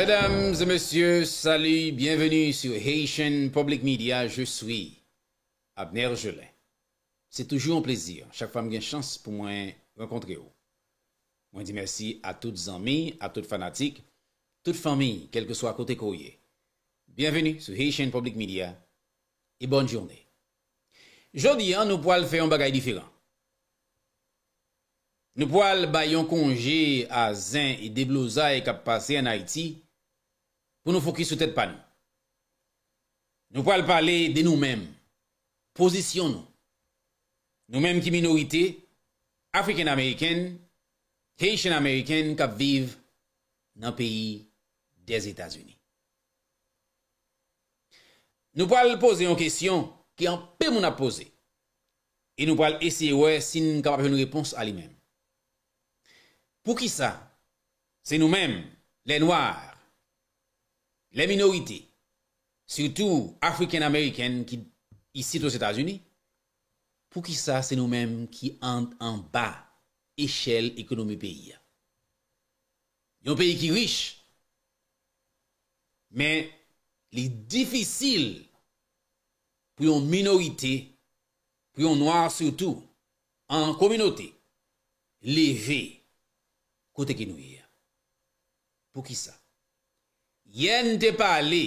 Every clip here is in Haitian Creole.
Sedams et messieurs, salut, bienvenue sur Haitian Public Media, je suis Abner Jelin. C'est toujours un plaisir, chaque femme gagne chance pour moi rencontrer vous. Moi dit merci à toutes amies, à toutes fanatiques, toutes familles, quel que soit côté courrier. Bienvenue sur Haitian Public Media et bonne journée. Jourd'hui, nous pouvons faire un bagage différent. Nous pouvons bailler un congé à Zin et des blousailles qui a passé en Haïti. pou nou fokus ou tèt pa nou. Nou pal pale de nou men, pozisyon nou. Nou men ki minorite, Afrikan Ameriken, Haitian Ameriken, kap viv nan peyi des Etats-Unis. Nou pal pose yon kesyon ki an pe moun ap pose. E nou pal eseye wè sin kap apje nou repons a li men. Pou ki sa, se nou men, le noir, Le minorite, surtout afriken-ameriken ki sitou s'Etats-Unis, pou ki sa se nou menm ki ant an ba eshel ekonomi peyi ya. Yon peyi ki riche, men li difícil pou yon minorite, pou yon noir surtout, pou yon minorite, an kominote, le ve kote ki nou yi ya. Pou ki sa? Yen te pale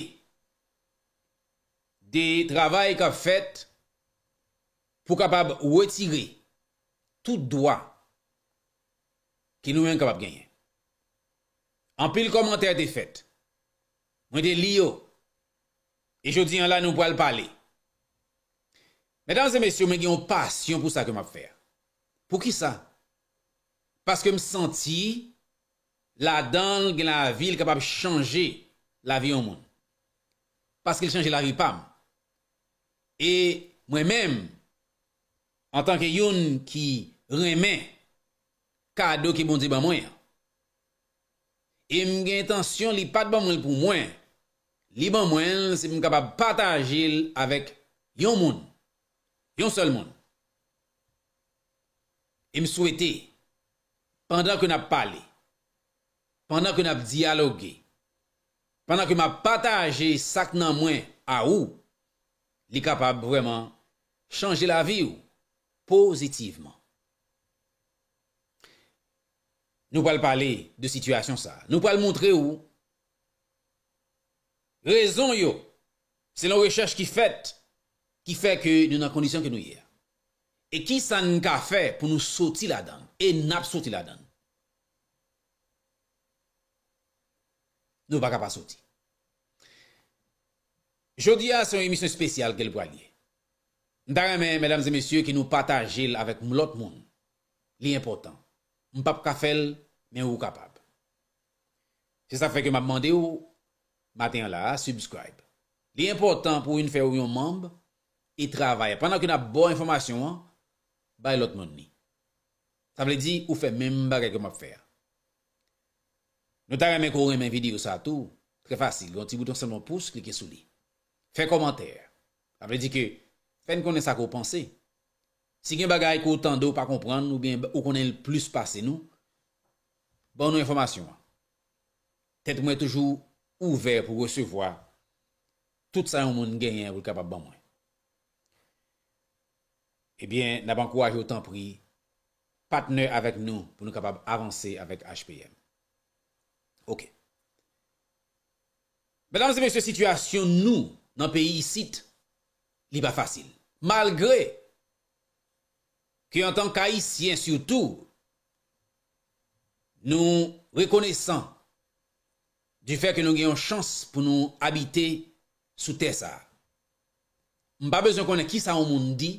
de travay ka fet pou kapab wetire tout doa ki nou men kapab genyen. An pi l komantèr te fet, mwen te li yo, e jodi yon la nou po al pale. Mèdansè mèsyo, mè gen yon pasyon pou sa kem ap fèr. Pou ki sa? Paske m senti la dan gen la vil kapab chanje. la vi bon bon bon m'm yon moun. Paske il chanje la vi pam. E mwen menm, an tanke yon ki remen, kado ki moun di ba mwen. E mwen gen tansyon li pat ba moun pou mwen, li ba mwen se mwen kapab pata agil avek yon moun, yon sol moun. E mwen souwete, pandan ke mwen ap pale, pandan ke mwen ap diyalogue, Pendan ke m ap pataje sak nan mwen a ou, li kapab vweman chanje la vi ou, pozitiveman. Nou pal pale de sitwasyon sa, nou pal montre ou, rezon yo, se lan recherche ki fet, ki fet ke nou nan kondisyon ke nou yer. E ki san ka fe pou nou soti la dan, e nap soti la dan. Nou baka pa soti. Jodi a, se yon emisyon spesyal ke l pou agye. Ndare men, medams e mesye, ki nou patajil avèk m lout moun. Li important. M pap ka fel, men ou kapap. Se sa fe ke m ap mande ou, matin la, subscribe. Li important pou yon fè ou yon mamb, yi e travaye. Panan ki na bo informasyon, bay lout moun ni. Sa m le di, ou fè men m bagè ke m ap fè a. Nou ta remen kou remen videyo sa tou. Tre fasil. Gon ti bouton seman pouz. Klike sou li. Fe komantèr. A vè di ke. Fe n konen sa kou panse. Si gen bagay kou tan do pa kompran. Ou konen l plus pase nou. Bon nou informasyon. Tet mwen toujou ouver pou resevoa. Tout sa yon moun genyen pou l kapab ban mwen. E bien, n apankouaj yo tan pri. Patne avèk nou pou nou kapab avanse avèk HPM. Ok. Ben amzeme, se situasyon nou nan peyi yisit, li pa fasil. Malgre ki an tan kaissyen soutou, nou rekonesan di fek nou gen yon chans pou nou habite sou tesa. Mba bezon konen ki sa ou moun di,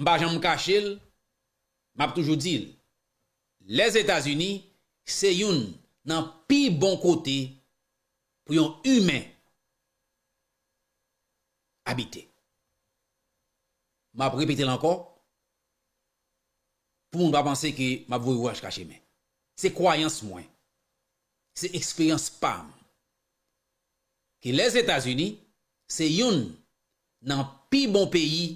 mba jan mkache l, mbap toujou dil. Les Etats-Unis, kse youn nan pi bon kote pou yon humen habite. M ap repete lanko, pou moun pa panse ki m ap vouy waj kache men. Se kwayans mwen, se eksperyans pam, ki les Etats-Unis se yon nan pi bon peyi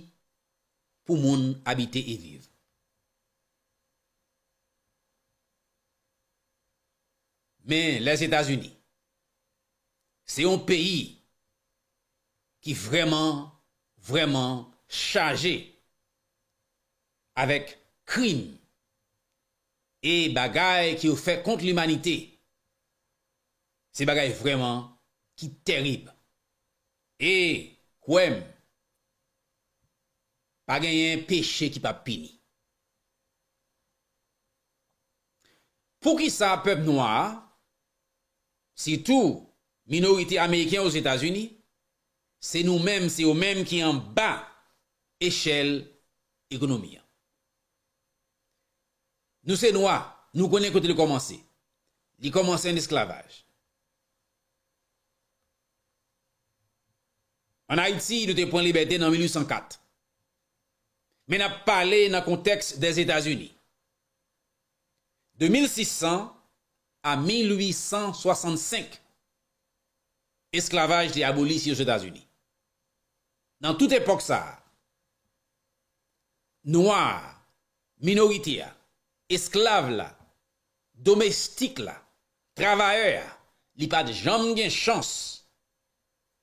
pou moun habite e vive. Men, les Etats-Unis, se yon peyi ki vreman, vreman chaje avek krin e bagay ki ou fe kont l'humanite. Se bagay vreman ki terib. E, wèm, pa genyen peche ki pa pini. Po ki sa pep noa, si tou minoriti Amerikyan ou Zeta Zuni, se nou menm, se ou menm ki an ba eshel ekonomi. Nou se nou a, nou konen kote li komanse, li komanse an esklavaj. An Haiti, nou te pon libeten nan 1804, men ap pale nan konteks de Zeta Zuni. De 1600, a 1865, esklavaj di abolis yon Cetazuni. Nan tout epok sa, noua, minogiti ya, esklav la, domestik la, travaye ya, li pat jom gen chans,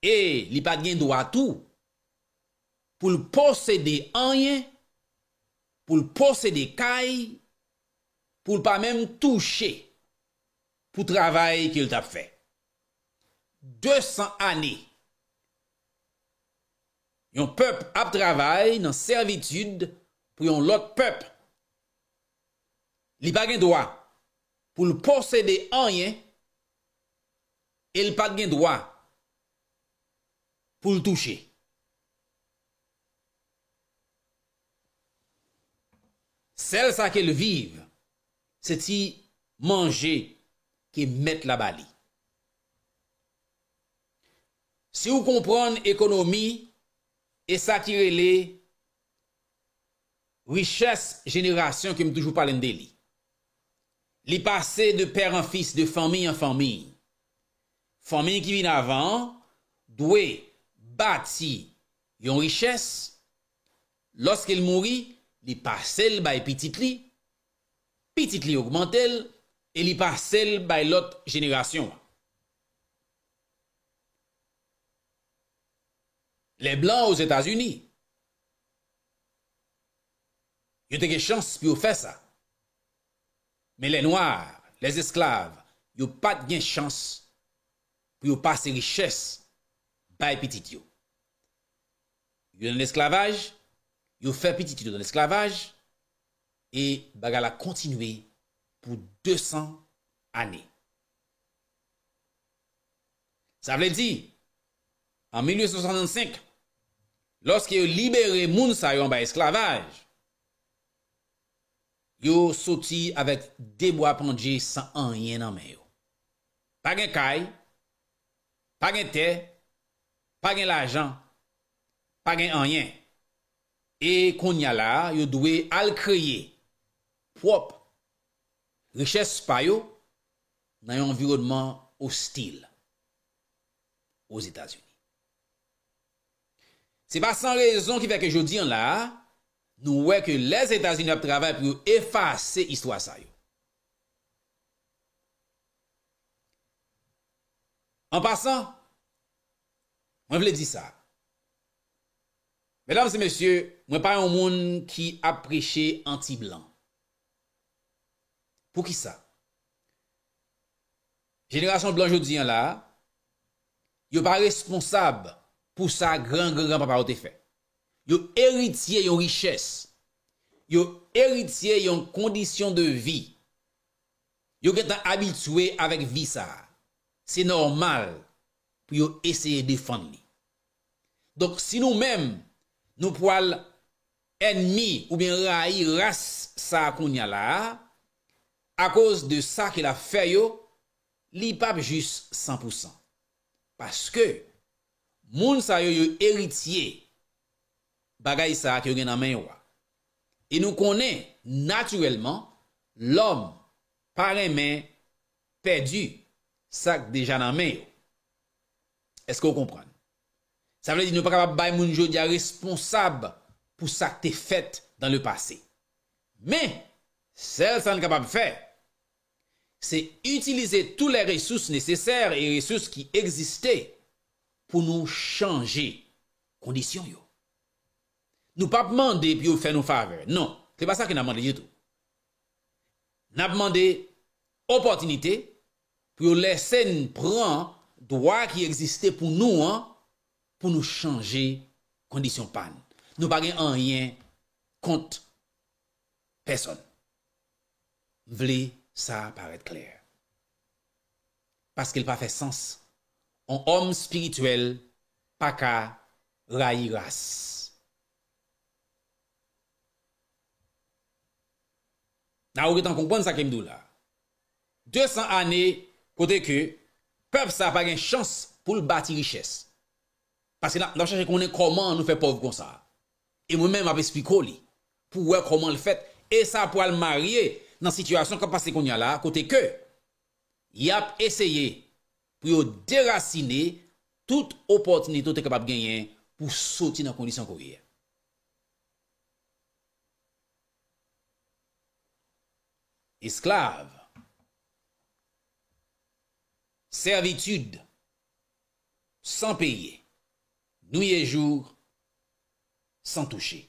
e li pat gen do atou, pou l'posede anyen, pou l'posede kay, pou l'pa men touche, pou travay ki el tap fe. 200 ane, yon pep ap travay nan servitude pou yon lot pep. Li pa gen doa pou l'posede anye e li pa gen doa pou l'touche. Sèl sa ke l'viv se ti manje ki met la bali. Si ou kompran ekonomi, e sa tire li, riches generasyon kem toujou palen deli. Li pase de per an fis, de fami an fami. Fami ki vin avan, dwe bati yon riches, loske l mouri, li pase l baye pititli, pititli augmantel, E li pa sel bay lot jeneration. Le blan ou z'Etats-Unis. Yo te gen chans pou yo fe sa. Me le noir, le esklav, yo pat gen chans pou yo pa se riches bay pitityo. Yo nan esklavaj, yo fe pitityo nan esklavaj, e bagala kontinwe pou devir. 200 ane. Sa vle di, an 1865, loske yo libere moun sa yon ba esklavaj, yo soti avet debo apanje san anyen nanmen yo. Pagan kaj, pagan te, pagan lajan, pagan anyen. E konya la, yo dwe al kreye, prop, Riches pa yo nan yon environnement hostil os Etats-Unis. Se pa san rezon ki feke jodi an la, nou weke les Etats-Unis ap travè pou effase histwa sa yo. An pasan, mwen vle di sa. Mwen avse monsye, mwen pa yon moun ki apreche anti-blan. Pou ki sa? Generasyon blanjoudiyan la, yo pa responsab pou sa gran-gran papaparote fe. Yo eritiye yon riches, yo eritiye yon kondisyon de vi, yo ketan abitwe avèk vi sa. Se normal pou yo esye defan li. Dok si nou men nou poal enmi ou bien rayi ras sa konya la, a koz de sa ke la fe yo, li pap jis 100%. Paske, moun sa yo yo eritye bagay sa ak yo gen nanmen yo wa. E nou konen, naturelman, l'om, parè men, perdu, sa de jan nanmen yo. Eske ou kompran? Sa vle di nou pa kapap bay moun jo di a responsab pou sa te fet dan le pase. Men, sel sa an kapap fe, Se itilize tou le resous neseser e resous ki egziste pou nou chanje kondisyon yo. Nou pa pman de pi ou fè nou fave. Non, te pa sa ki nan pman de yotou. Nan pman de opotinite pi ou lesen pran doa ki egziste pou nou an pou nou chanje kondisyon pan. Nou pa gen an yon kont person. Vli sa paret kler. Paske il pa fe sens. Un om spirituel paka rayiras. Na ou ki tan kompon sa kem dou la. 200 ane kote ke pep sa apage yon chans pou l bati liches. Paske la, la chans konen koman nou fe pov kon sa. E mwen men apes piko li. Pou we koman l fet. E sa pou al marye nan situasyon kompase kon yon la, kote ke, yap eseye, pou yo derasine, tout opotine, tout e kapab genyen, pou soti nan kondisyon kouye. Esklave, servitude, san peye, nouye jour, san touche.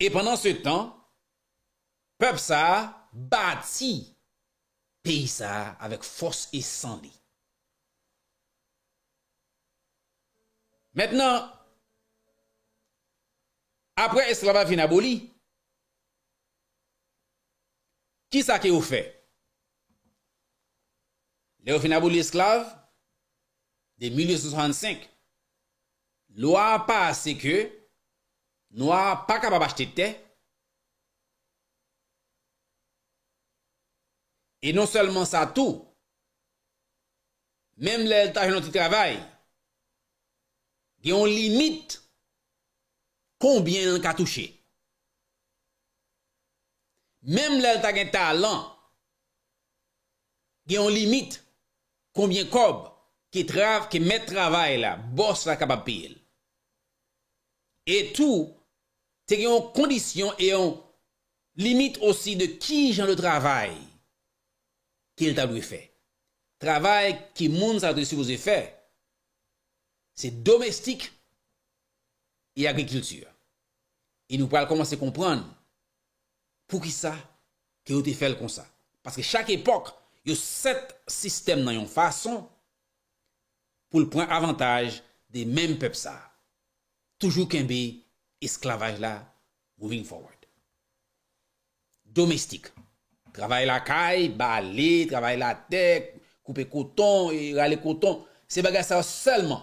E panan se tan, Peb sa bati peyi sa avèk fòs e san li. Mètnen, apre esklav avin aboli, ki sa ke ou fè? Le ou fin aboli esklav de 1865, lou a pa se ke nou a pa kabab achete te, E non selman sa tou, menm lèl taj nou ti travay, gen yon limit konbyen nan katouche. Menm lèl taj gen talan, gen yon limit konbyen kob ki met travay la, bors la kapapil. E tou, te gen yon kondisyon e yon limit osi de ki jan nou travay Kèl tabou e fè? Travèl ki moun sa adresi wou se fè, se domestik e agrikiltur. E nou pral koman se kompran pou ki sa kèl ou te fèl kon sa. Pase chak epok, yo set sistem nan yon fason pou l pran avantaj de men pep sa. Toujou ken be esklavaj la moving forward. Domestik Travaye la kay, bali, travaye la tek Koupe koton, rale koton Se baga sa selman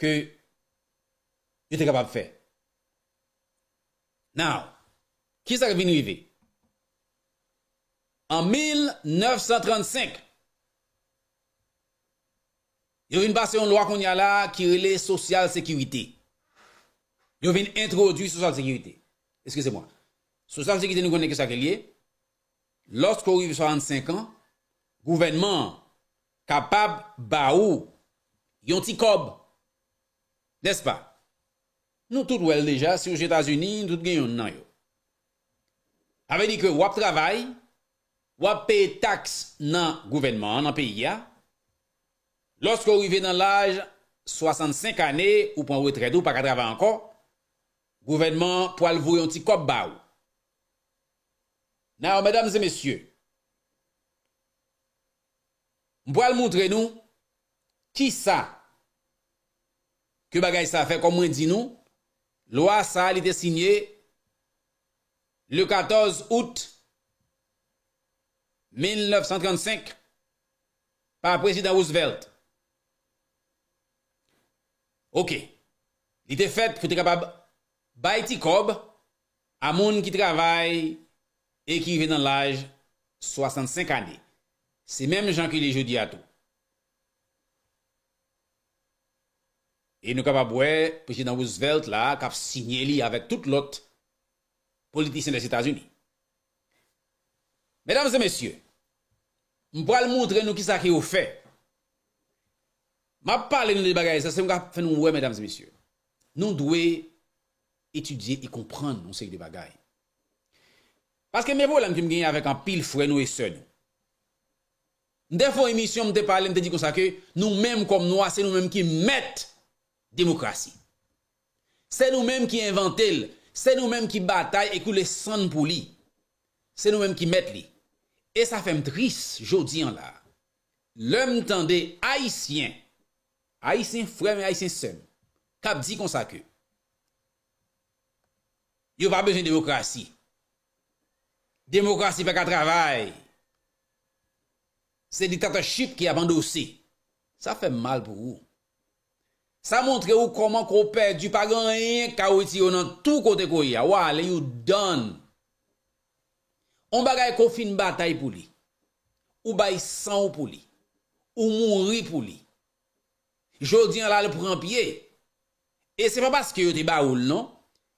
Ke Yo te kapab fe Now Ki sa vin rive En 1935 Yo vin base yon lwa kon ya la Ki rele social security Yo vin introdu social security Eskese mwen Sou san se ki te nou konen kes akil ye, los ko ou yive 65 an, gouvenman kapab ba ou yon ti kob. Despa? Nou tout wel deja, si ou Jeta Zuni, tout gen yon nan yo. Awe di ke wap travay, wap pe tax nan gouvenman, nan pe iya, los ko ou yive nan laj 65 ane, ou pon wè tredou pa kadrava anko, gouvenman po alvou yon ti kob ba ou. Nou, mèdames et mèsyè, mpwa l moutre nou, ki sa, ki bagay sa fe, kom mwen di nou, l oua sa li te signye, le 14 out, 1935, pa prezident Roosevelt. Ok, li te fet, pou te kapab, bay ti kob, a moun ki travay, E ki vi nan laj 65 ane. Se menm jan ki li jodi ato. E nou kap ap wè, peche nan Roosevelt la, kap sinye li avè tout lot politisyen de Sétasuni. Mèdames et messieurs, m pou al moudre nou ki sa ki ou fè. Ma pale nou de bagay, se se m kap fè nou wè, mèdames et messieurs. Nou dwe etudie et kompren nou sek de bagay. Paske mè vò lèm ki m genye avèk an pil fwè nou e sè nou. Ndè fò emisyon m tè pale, m tè di kon sa kè, nou mèm kom nou a, se nou mèm ki mèt demokrasi. Se nou mèm ki inventèl, se nou mèm ki batay, ekou lè sèn pou li. Se nou mèm ki mèt li. E sa fèm tris, jodi an la, lèm tan de aisyen, aisyen fwèm, aisyen sèm, kap di kon sa kè. Yo pa bezèm demokrasi, Demokrasi pe ka travay. Se di kata chif ki abandosi. Sa fe mal pou ou. Sa montre ou koman ko pe di pa gan yin ka ou iti ou nan tou kote kou ya. Ou ale yon don. Ou bagay kon fin batay pou li. Ou bay san ou pou li. Ou moun ri pou li. Jodi an la le pou rampye. E se pa paske yon te ba ou l non.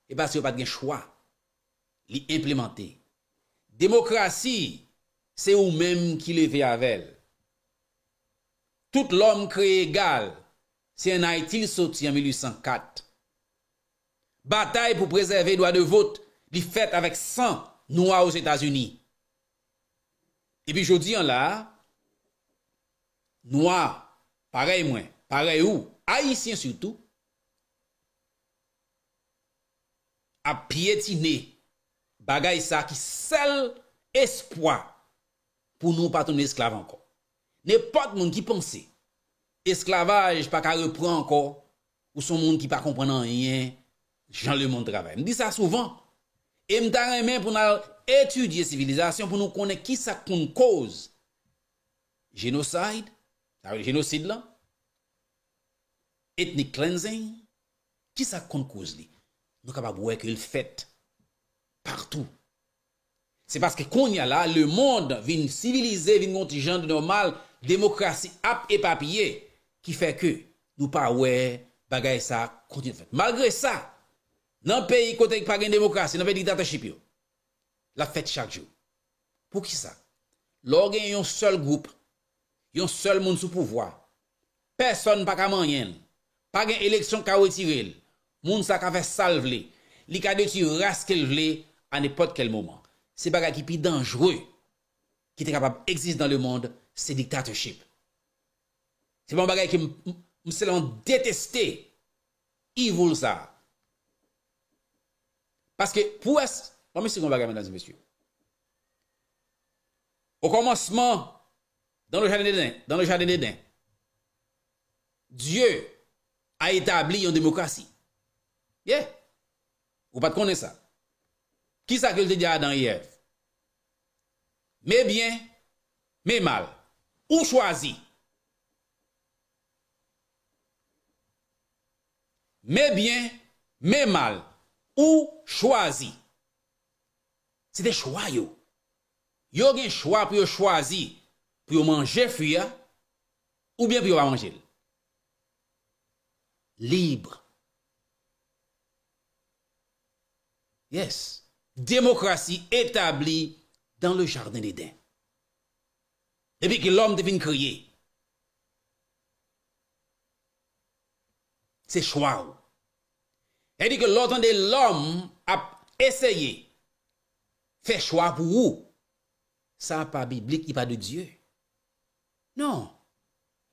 E paske yon pat gen chwa. Li implemente. Demokrasi se ou menm ki le ve avel. Tout l'om kreye gal se en a etil soti an 1804. Batae pou preseve doa de vot li fet avèk san noua ou Zetasuni. E bi jodi an la, noua, parey mwen, parey ou, a yisien soutou, apy eti ney. bagay sa ki sel espoi pou nou patoun esklav anko. Nè pat moun ki ponse, esklavaj pa ka repre anko, ou son moun ki pa komprenan enyen, jan le moun travè. Mdi sa souvan, e mtare men pou nan etudye sivilizasyon pou nou konen ki sa konen kouz. Genoside, genoside la, etnik cleansing, ki sa konen kouz li. Nou kapab wèk il fèt Partou. Se paske kon ya la, le monde vin civilize, vin kontijan de normal, demokrasi ap epapye, ki fe ke nou pa we bagay sa konti de fete. Malgre sa, nan pe yi kotek pa gen demokrasi, nan pe yi dikdata shipyo, la fete chak jo. Pou ki sa? Lò gen yon sol goup, yon sol moun sou pouvoi. Person pa ka manyen, pa gen eleksyon ka wetirel, moun sa ka fe sal vle, li ka deti rask el vle, li ka deti rask el vle, à n'importe quel moment. C'est bagarre qui plus dangereux qui est capable d'exister dans le monde, c'est dictatorship. C'est pas un nous qui me détesté. Evil ça. Parce que pour est, ce mesdames et messieurs. Au commencement dans le jardin d'Eden, dans Dieu a établi une démocratie. ne Vous pas connaître ça. Ki sa ke l de di a dan yev? Me bien, me mal, ou chwazi? Me bien, me mal, ou chwazi? Se de chway yo. Yo gen chwa pou yo chwazi pou yo manje fuy ya ou bien pou yo avanjel. Libre. Yes. démocratie établie dans le jardin d'Éden. Depuis que l'homme devine crier, c'est choix. Elle dit que l'autre de l'homme a essayé faire choix pour vous. Ça pas biblique, il pas de Dieu. Non.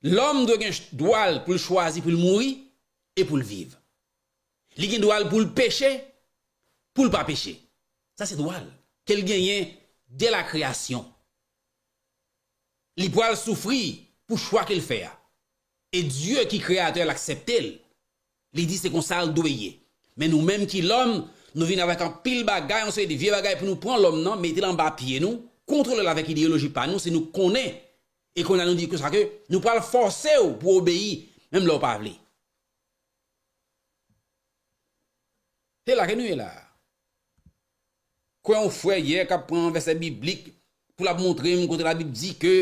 L'homme doit pour choisir, pour mourir et pour le vivre. Il doit pour le pécher, pour ne pas pécher. Sa se doal, ke l genyen de la kreasyon. Li po al soufri pou chwa ke l fè a. E Diyo ki kreatè l akseptè l, li di se kon sal doye. Men nou menm ki l om, nou vin avèk an pil bagay, an se yè di vie bagay pou nou pran l om nan, metè l an ba piye nou, kontrolè l avèk ideoloji pa nou, se nou konè e konè nou di kousakè, nou po al forse ou pou obèi menm l opavli. Te la genye la Kwen ou fwè yè, kwen ou versè biblik pou la mwontre mwen kontre la bib di ke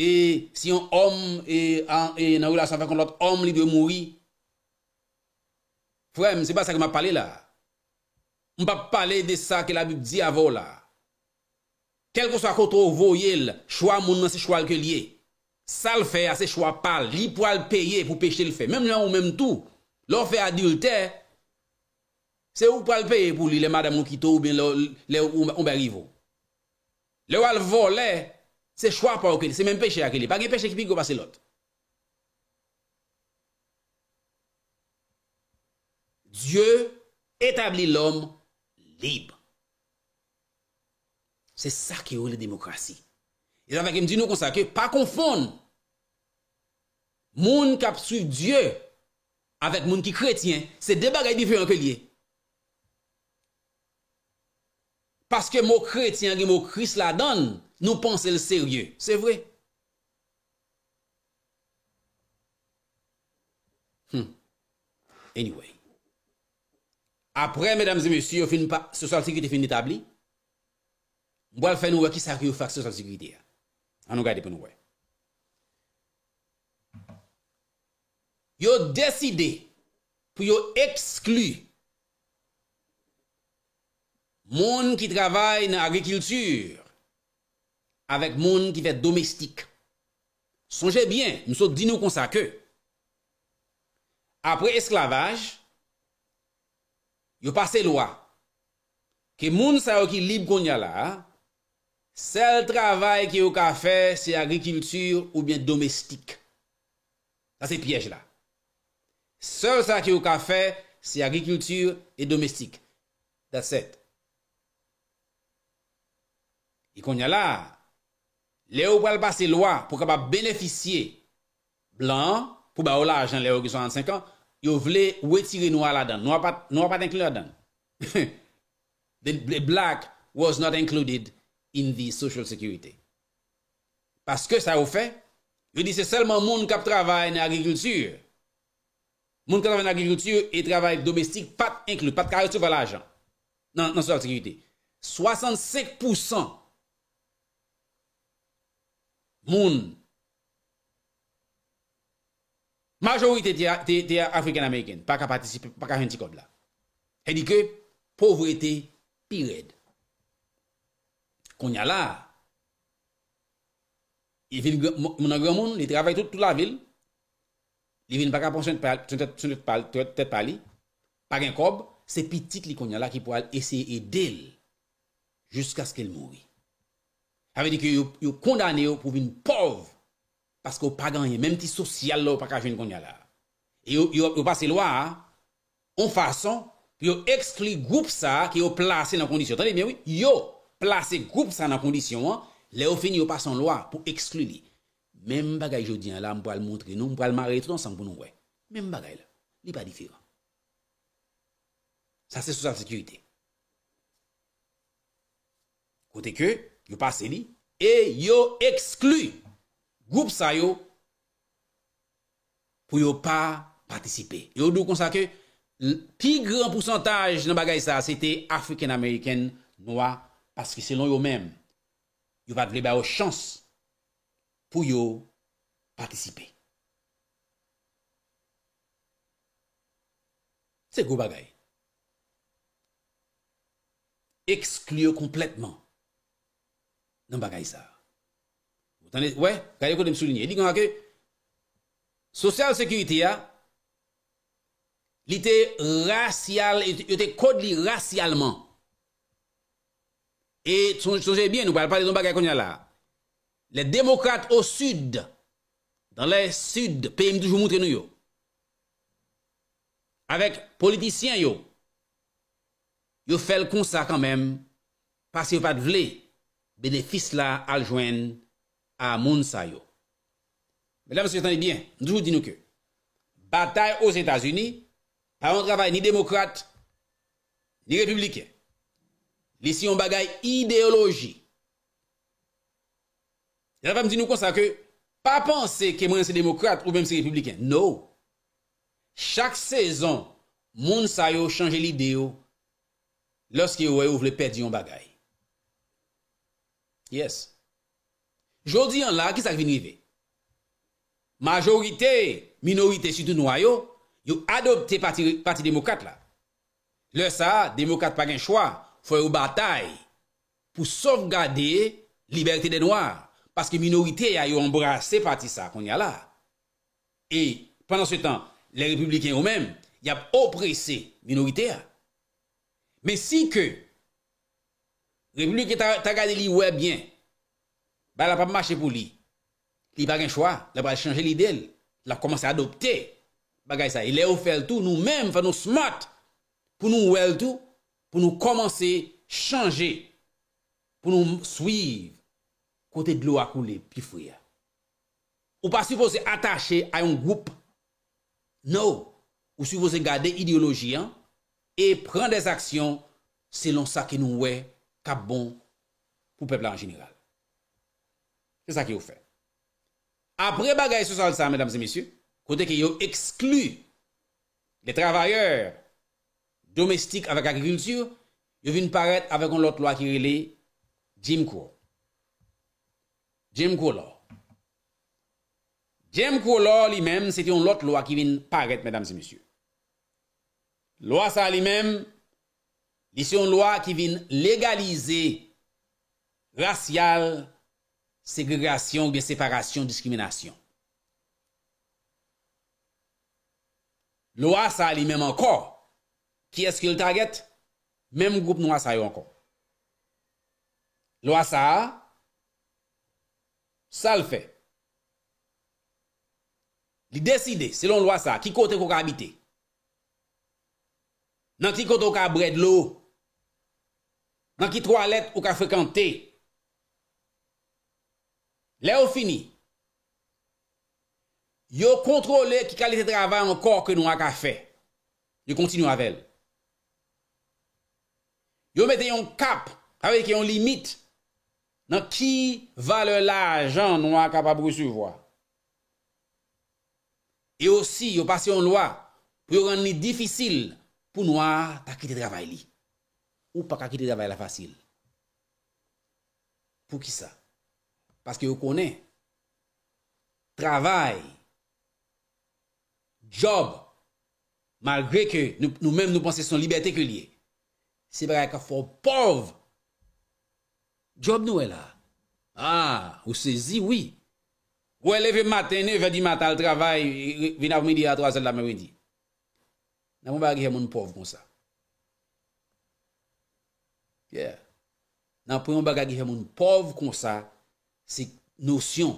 e si yon om e, e nan relasyon fè kontre l'ot om li dwe mwoui. Fwè, mwen se ba sa ke mwa pale la. Mwa pale de sa ke la bib di avò la. Kel pou sa kontro vò yè lè, chwa moun nan se chwa l'ke liye. Sa l'fè a se chwa pal, li pou al peye pou peche l'fè. Mèm lè ou mèm tout, lò fè adultè, Se ou pal peye pou li le madame ou ki tou ou ben le ou mbe arrivo. Le ou al vo le, se chwa pa ou ke li. Se men peche a ke li. Pa ge peche ki pi go pase lot. Dieu etabli l'homme libre. Se sakye ou le demokrasi. E zavè ke mdi nou kon sakye. Pa konfon. Moun kap su Dieu avèk moun ki kretien se debagay bi pou an ke liye. Paske mou kretien gen mou kris la don, nou ponsel serye. Se vre. Hmm. Anyway. Apre, mesdames et messieurs, yo fin pa social security fin ditabli. Mbo al fè nou wè ki sa ki yo fè social security ya. An nou gade pou nou wè. Yo deside pou yo eksklu Moun ki travay nan agrikiltur avèk moun ki fè domestik. Sonjè byen, mousot di nou konsakè. Apre esklavaj, yo pase lwa ke moun sa wakil lib kon ya la, sel travay ki yo ka fè si agrikiltur ou bien domestik. Da se pièj la. Se sa ki yo ka fè si agrikiltur et domestik. That's it. Y kon nye la, le ou pou al pase lwa pou ka pa benefisye blan pou ba ou la ajan le ou ki 75 an, yo vle wetire nou a la dan, nou a pat inkli la dan. The black was not included in the social security. Paske sa ou fe, yo di se selman moun kap travay nan agrikultur. Moun kap travay nan agrikultur e travay domestik pat inkli, pat karitou non, non, pa la ajan nan social security. 65% Moun, majorite te ya Afrikan-Amerikan, pa ka henti kob la. He di ke, povrete pi red. Konya la, yi vil mounan gwen moun, li travay tout la vil, li vil baka pon chen te pali, pa gen kob, se pi tit li konya la ki po al eseye del, jiska sken mouni. Sa ve di ki yo kondane yo pou vin pov. Paske yo pa ganye. Mem ti sosyal lo pa kajen kon ya la. Yo pase lo a. On fason. Yo ekskli goup sa ki yo place nan kondisyon. Tande miye wè. Yo place goup sa nan kondisyon. Le yo fini yo pase an lo a pou ekskli li. Mem bagay jodi an la. Mpwa al montre nou. Mpwa al mare tout ansan pou nou wè. Mem bagay la. Li pa difire. Sa se sosyal sekurite. Kote ke... yo pa seli, e yo eksklu goup sa yo pou yo pa patisipe. Yo dou konsa ke pi gran pousantaj nan bagay sa se te Afrikan-Amerikan mwa, paske selon yo men, yo pa dwe ba yo chans pou yo patisipe. Se goup bagay, eksklu yo kompletman Nan bagay sa. Wè, kade kode m souline. E di kon akè, Sosyal sekuriti ya, li te racial, yo te kode li racialman. E chonje bien, nou pali zon bagay kon ya la. Le demokrate au sud, dan le sud, pe m toujou moutre nou yo. Awek politisyen yo, yo fel kon sa kanmen, pasi yo pat vleye. Benefis la aljwen a moun sayo. Mwen la monsi wè tan li byen. Ndjou di nou ke, batay os Etats-Unis, pa yon trabay ni demokrate, ni republiken. Li si yon bagay ideologi. Yon trabay moun di nou konsa ke, pa pansè ke moun se demokrate ou moun se republiken. No. Chak sezon, moun sayo chanje li deyo lòs ki yon bagay ou vle perdi yon bagay. Yes. Jodi an la, ki sa rvin rive? Majorite, minorite, sütou nou ay yo, yo adopte pati demokrat la. Le sa, demokrat pa gen chwa, fwe ou batay pou sot gade liberté de noua. Paske minorite ya yo embrase pati sa kon ya la. E, pandan se tan, le republiken yo men, ya oprese minorite ya. Men si ke, Gwe pli ki ta gade li we bien, ba la pa mache pou li. Li pa gen chwa, la pa chanje li del, la komanse adopte, ba gaya sa. Ilè ou fel tou nou men, fa nou smat, pou nou wel tou, pou nou komanse chanje, pou nou swiv, kote dlo akoule, pi fwe ya. Ou pa si fose atache a yon goup, nou, ou si fose gade ideologi an, e pren des aksyon, selon sa ke nou wey, kap bon pou pepla an jeniral. Se sa ki yo fè. Apre bagay sou sa lisa, mèdames et messieurs, kote ki yo ekslu le travayèr domestik avèk akikultur, yo vin paret avèk an lot lwa ki rile jim kwo. Jim kwo lò. Jim kwo lò li mèm, se ti an lot lwa ki vin paret, mèdames et messieurs. Lwa sa li mèm, Li se yon lwa ki vin legalize racial segregrasyon de separasyon diskriminasyon. Lwa sa li menm ankon. Ki eske l target? Menm group nou a sa yon ankon. Lwa sa sa l fe. Li deside, selon lwa sa, ki kote koka habite. Nan ki koto koka bred lo, nan ki tro alet ou ka frekante. Le ou fini, yo kontrole ki kalite drava an kor ke nou a ka fe, yo kontinu a vel. Yo mete yon kap, ta ve ki yon limite, nan ki vale la ajan nou a ka pa brousu vwa. E osi yo pase yon lwa, pou yo rende ni difisil pou nou a takite drava li. Ou pa kakite davay la fasil? Pou ki sa? Paske ou konen. Travay. Job. Malgre ke nou men nou pense son libertè ke liye. Se brek a fò pov. Job nou e la. Ah, ou se zi, oui. Ou e leve maten, e ve di matan l travay, e vina v midi a 3 el la mè wedi. Nan mou bagi he moun pov kon sa. Yeah, nan pou yon baga ki fè moun pov kon sa, se notion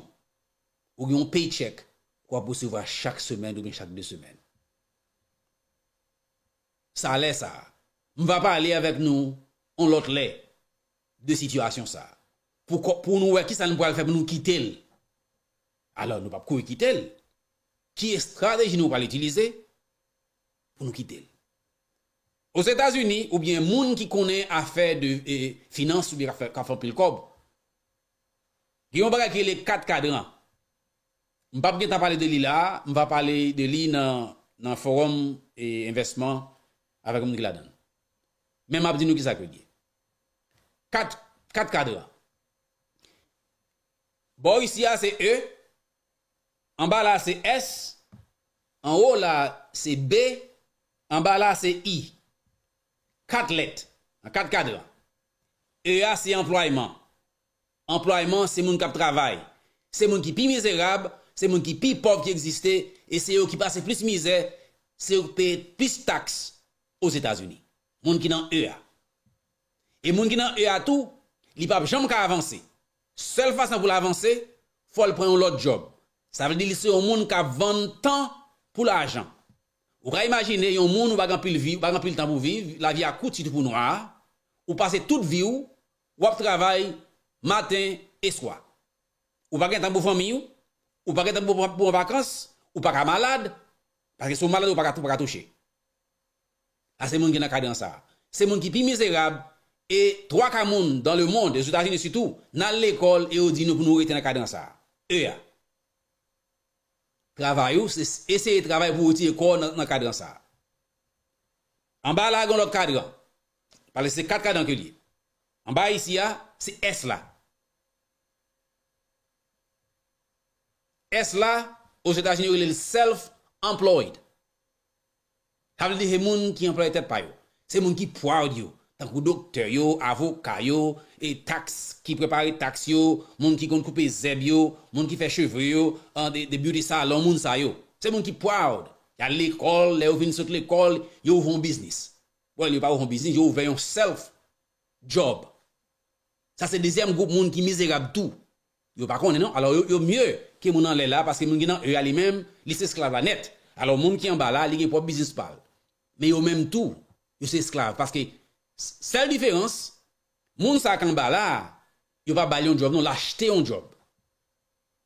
ou yon paycheck kwa pou se vwa chak semen doun chak de semen. Sa ale sa, m va pa ale avek nou, on lot le de situasyon sa. Pou nou wè ki sa l m pou ale fè m nou kite l, alò nou pa pou kowe kite l, ki estradej nou pa l itilize, pou nou kite l. Ou s'Etats-Unis, oubyen moun ki kone afe de e, finance soubi rafan pil kob, ki yon baka ki le kat kadran. M pa pwede ta pale de li la, m pa pale de li nan forum e investman avek m di la dan. Men m ap di nou ki sa kwege. Kat kadran. Bo, isi a se E, an ba la se S, an ou la se B, an ba la se I. Kat let, kat kadewa. E a si employement. Employement, se moun kap travay. Se moun ki pi mizerab, se moun ki pi pov ki egziste, e se yo ki pase plus mizer, se yo pe plus taks os Etats-Unis. Moun ki nan e a. E moun ki nan e a tou, li pa pou chan moun ka avanse. Sel fasan pou la avanse, fol pren ou lot job. Sa vle di li se yo moun ka vande tan pou la ajant. Ou re-imagine yon moun ou baganpil vi, baganpil tanpou vi, la vi akout sitou pou nou a, ou pase tout vi ou, wap travay, maten, eskwa. Ou bagan tanpou fomiyou, ou bagan tanpou pou wakans, ou bagan malade, parce sou malade ou bagan touche. A se moun ki nan kade ansa. Se moun ki pi mizerab, e troak a moun dan le moun, e zoutajine sitou, nan l'ekol e o di nou pou nou rete nan kade ansa, e ya. Travay ou, se eseye travay pou outi ekor nan kadran sa. An ba la, goun lò kadran. Parle se kat kadran ki li. An ba isi ya, se es la. Es la, ou se ta jenye ou li lèl self-employed. Kabli li jè moun ki employe tèp pa yo. Se moun ki proud yo. tan kou doktor yo, avoka yo, e tax ki prepare tax yo, moun ki kon koupe zeb yo, moun ki fe chevre yo, an de biou di sa, loun moun sa yo. Se moun ki proud, yal l'ekol, lè ou vin sot l'ekol, yo ouvon bisnis. Bon, yo ouvon bisnis, yo ouvè yon self job. Sa se dezem goup moun ki mizera b'tou. Yo pa kon, enon, alò yo yo mye ke moun an lè la, paske moun genan, yo e alè mèm, li se esklav anèt. Alò moun ki an bala, li gen po bisnis pal. Men yo mèm tou, yo se esklav, paske Sel diferans, moun sa ak an bala, yo pa bale yon job, nou lachte yon job.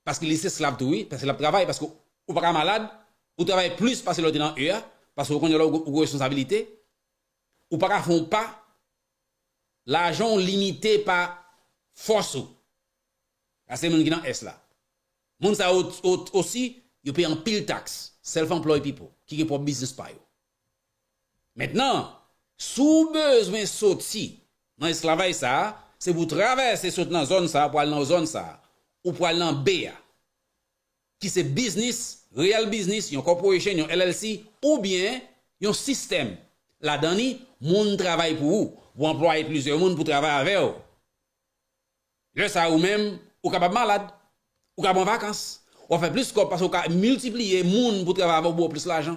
Paske lise slav toui, paske lab travay, paske ou pa ka malad, ou travay plus paske lor denan eya, paske ou kon yon la ou goye sensabilite, ou pa ka fon pa, l'ajon limite pa fosou. Ase moun genan es la. Moun sa ot osi, yo pey an pil tax, self-employ people, ki gen po business pay. Metnan, Sou bezwen soti nan yon slavay sa, se vou travese soti nan zon sa, pou al nan zon sa, ou pou al nan beya, ki se biznis, real biznis, yon kopo e chen, yon LLC, ou bien, yon sistem. La dani, moun travay pou ou. Vou employe plizye moun pou travay aveyo. Je sa ou men, ou ka bab malad, ou ka bon vakans, ou fe plis kop, pas ou ka multipliye moun pou travay aveyo pou plis l'ajan.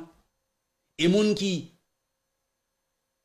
E moun ki, e moun ki,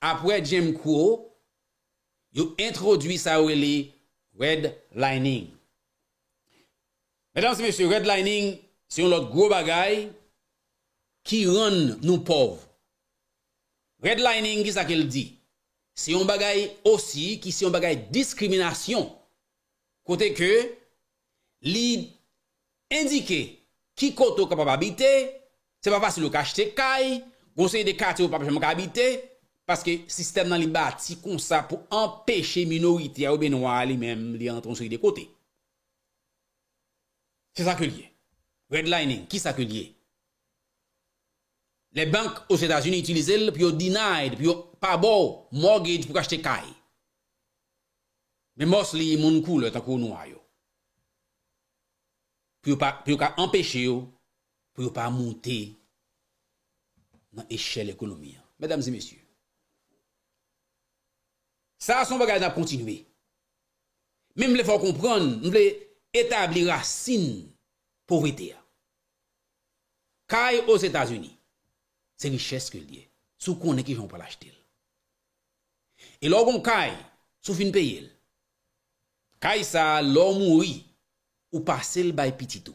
apre jem kwo, yo introdwi sa we li redlining. Medan se monsi redlining, se yon lot gro bagay ki ron nou pov. Redlining, ki sa ke l di, se yon bagay osi, ki se yon bagay diskriminasyon, kote ke, li indike ki koto kapap abite, se pa pa si lo kajte kaj, gonsen de kate ou papajman kapabite, Paske sistem nan li ba ti kon sa pou empeshe minorite a oube noua li menm li antonsri de kote. Ki sa ke liye? Redlining, ki sa ke liye? Le bank ou Zeta Zuni itilize li pou yo deny, pou yo pa bo, mortgage pou kache te kaye. Me mos li yi moun koule takou noua yo. Pou yo pa empeshe yo, pou yo pa monte nan eshele ekonomi. Medamzi mesyu. Sa son bagaj nan kontinwe. Mem ble fò kompron, nou ble etabli rassin pou wite ya. Kay os Etats-Uni, se liches ke liye, sou konen ki joun pa lach til. E logon kay, sou fin pey el. Kay sa, lò moui, ou pa sel bay piti tou.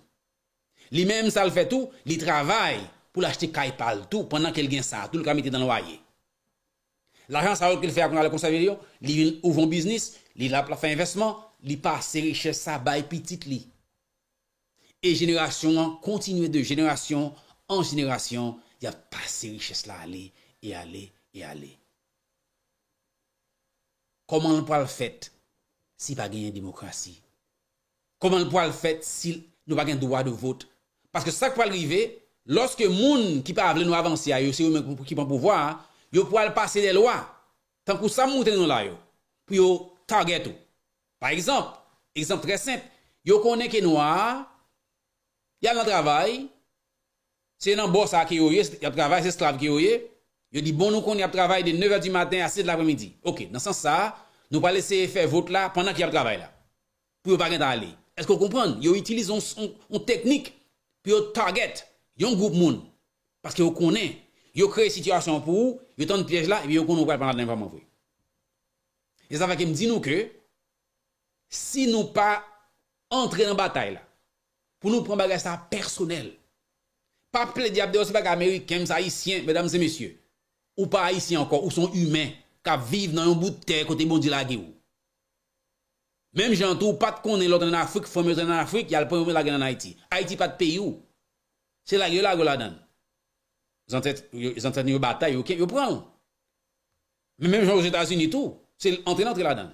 Li menm sa l fè tou, li travay pou lach te kay pal tou pwennan ke l gen sa, tou l kamite dan wayeye. La jan sa ou kèl fè akoun alè konserviyon, li yon ouvon biznis, li la plafè investman, li pa se richè sa bay pitit li. E jenerasyon an, kontinuè de jenerasyon, an jenerasyon, ya pa se richè sla alè, e alè, e alè. Koman l pou al fèt si pa genyen demokrasi? Koman l pou al fèt si nou pa genyen dowa de vot? Paske sa pou alrive, loske moun ki pa avlen nou avansi a yo, se yon mè kipan pou vwa, yo pou al pase de lwa, tankou sa moun ten nou la yo, pou yo target ou. Par exemple, exemple tre simple, yo konen ke nou a, yal la travay, se nan borsa a ki yo ye, yal travay se slav ki yo ye, yo di bon nou konen yal travay de 9 a di matin a 7 la premidi. Ok, nan sens sa, nou pa lese fe vote la, pandan ki yal travay la, pou yo bagen ta ale. Esko kompran, yo itilize un teknik, pou yo target yon goup moun, paske yo konen, yo kreye sityasyon pou ou, Ve yon ton piyej la, ve yon kon nou kwa yon panat nan yon faman vwe. E sa fa kem di nou ke, si nou pa entre yon batay la, pou nou pran bagay sa personel, pa ple di ap de yo se pa ka Amerik, kem sa Haitien, bedam se mesye, ou pa Haitien anko, ou son humen, ka vive nan yon bout de ter kote modi la ge ou. Mem jantou, pat konen lòt nan Afrik, fòmè zè nan Afrik, yal pòmè la ge nan Haiti. Haiti pat pe you, se la ge ou la go la dan? an tret ni yo batay, yo ken yo pran. Men men jwa ou jwant ou jwant ou jwant ou jwant ou jwant. Se entre la dan.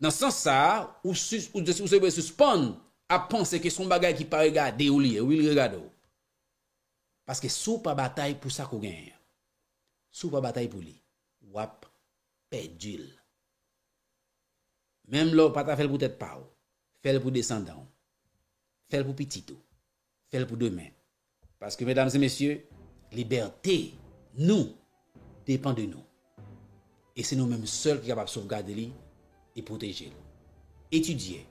Nan san sa ou se pou se suspon a pon se ke son bagay ki pa regade ou liye ou il regade ou. Paske sou pa batay pou sa kou genye. Sou pa batay pou liye. Wap, pedjil. Men men lor pata fel pou tete pau. Fel pou descendan. Fel pou pitito. Fel pou demen. Paske medan se mesye... Liberté, nous, dépend de nous. Et c'est nous-mêmes seuls qui sont capables de sauvegarder et de protéger. Étudier,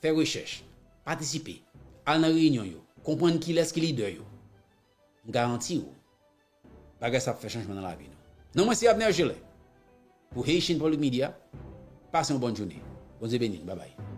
faire recherche, participer, aller dans la réunion, comprendre qui est le leader, nous garantirons que ça va faire changement dans la vie. Non, non moi, c'est Abner Gellé. Pour Heyshin Public Media, passez une bonne journée. Bonne journée, bye bye.